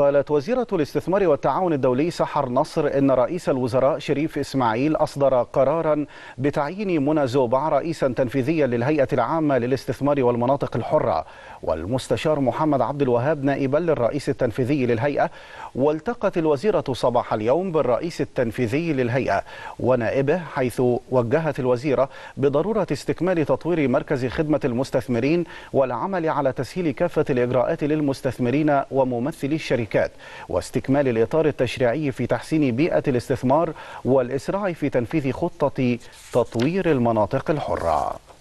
قالت وزيرة الاستثمار والتعاون الدولي سحر نصر إن رئيس الوزراء شريف إسماعيل أصدر قرارا بتعيين منى زوبع رئيسا تنفيذيا للهيئة العامة للاستثمار والمناطق الحرة والمستشار محمد عبد الوهاب نائبا للرئيس التنفيذي للهيئة والتقت الوزيرة صباح اليوم بالرئيس التنفيذي للهيئة ونائبه حيث وجهت الوزيرة بضرورة استكمال تطوير مركز خدمة المستثمرين والعمل على تسهيل كافة الإجراءات للمستثمرين وممثلي الشركات الشركات واستكمال الإطار التشريعي في تحسين بيئة الاستثمار والإسراع في تنفيذ خطة تطوير المناطق الحرة